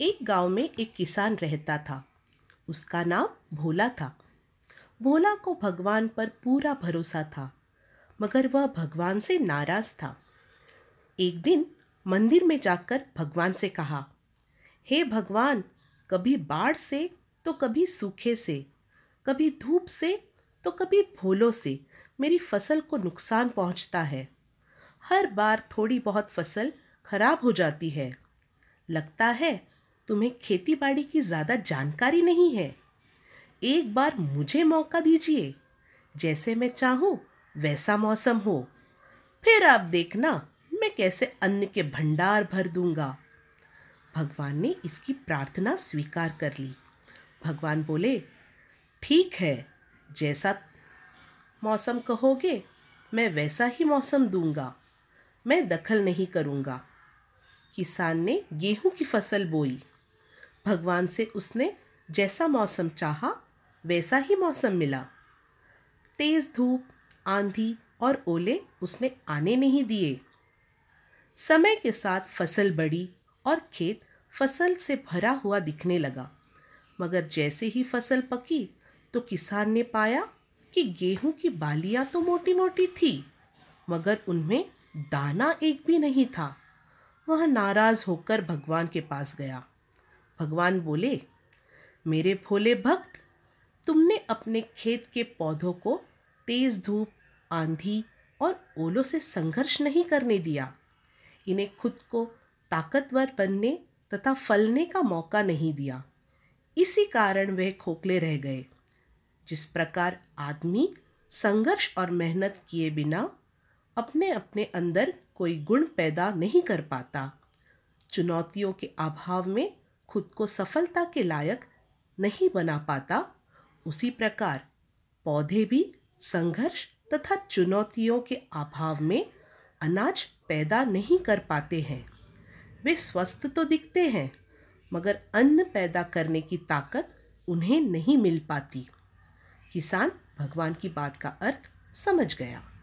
एक गांव में एक किसान रहता था उसका नाम भोला था भोला को भगवान पर पूरा भरोसा था मगर वह भगवान से नाराज था एक दिन मंदिर में जाकर भगवान से कहा हे hey भगवान कभी बाढ़ से तो कभी सूखे से कभी धूप से तो कभी भोलों से मेरी फसल को नुकसान पहुंचता है हर बार थोड़ी बहुत फसल खराब हो जाती है लगता है तुम्हें खेती बाड़ी की ज़्यादा जानकारी नहीं है एक बार मुझे मौका दीजिए जैसे मैं चाहूँ वैसा मौसम हो फिर आप देखना मैं कैसे अन्न के भंडार भर दूंगा भगवान ने इसकी प्रार्थना स्वीकार कर ली भगवान बोले ठीक है जैसा मौसम कहोगे मैं वैसा ही मौसम दूंगा मैं दखल नहीं करूंगा किसान ने गेहूं की फसल बोई भगवान से उसने जैसा मौसम चाहा वैसा ही मौसम मिला तेज़ धूप आंधी और ओले उसने आने नहीं दिए समय के साथ फसल बढ़ी और खेत फसल से भरा हुआ दिखने लगा मगर जैसे ही फसल पकी तो किसान ने पाया कि गेहूं की बालियां तो मोटी मोटी थी मगर उनमें दाना एक भी नहीं था वह नाराज़ होकर भगवान के पास गया भगवान बोले मेरे भोले भक्त तुमने अपने खेत के पौधों को तेज़ धूप आंधी और ओलों से संघर्ष नहीं करने दिया इन्हें खुद को ताकतवर बनने तथा फलने का मौका नहीं दिया इसी कारण वह खोखले रह गए जिस प्रकार आदमी संघर्ष और मेहनत किए बिना अपने अपने अंदर कोई गुण पैदा नहीं कर पाता चुनौतियों के अभाव में खुद को सफलता के लायक नहीं बना पाता उसी प्रकार पौधे भी संघर्ष तथा चुनौतियों के अभाव में अनाज पैदा नहीं कर पाते हैं वे स्वस्थ तो दिखते हैं मगर अन्न पैदा करने की ताकत उन्हें नहीं मिल पाती किसान भगवान की बात का अर्थ समझ गया